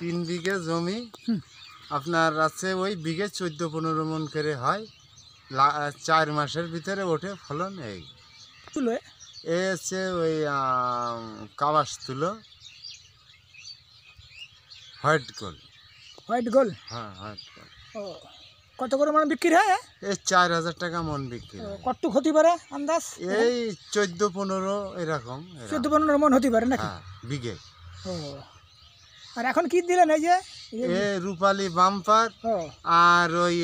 তিন বিঘে জমি আপনার আছে ওই বিঘে চোদ্দ পনেরো মন করে হয় চার মাসের ভিতরে ওঠে ফলন এই এ হচ্ছে ওই কাবাস তুলো হোয়াইট গোল হোয়াইট গোল হ্যাঁ হোয়াইট গোল কত করে মন বিক্রি হয় এই চার হাজার টাকা মন বিক্রি কত হতে পারে আন্দাজ এই চোদ্দ পনেরো এরকম চোদ্দ পনেরো মন হতে পারে নাকি হ্যাঁ, বিঘে ও আর এখন কি দিলেন এই যে এ রূপালি বাম্পার আর ওই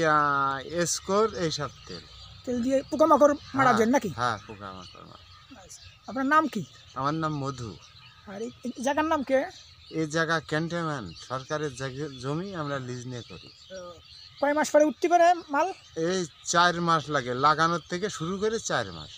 এসকোর এইসব তেল তেল দিয়ে পোকামাকড় মারা যায় হ্যাঁ, নাকি হ্যাঁ পোকামাকড় আপনার নাম কি আমার নাম মধু আর এই জায়গার নাম কে এই জায়গা ক্যান্টনমেন্ট সরকারের জমি আমরা লিজ নিয়ে করি কয় মাস পরে উঠতে পারে মাল এই চার মাস লাগে লাগানোর থেকে শুরু করে চার মাস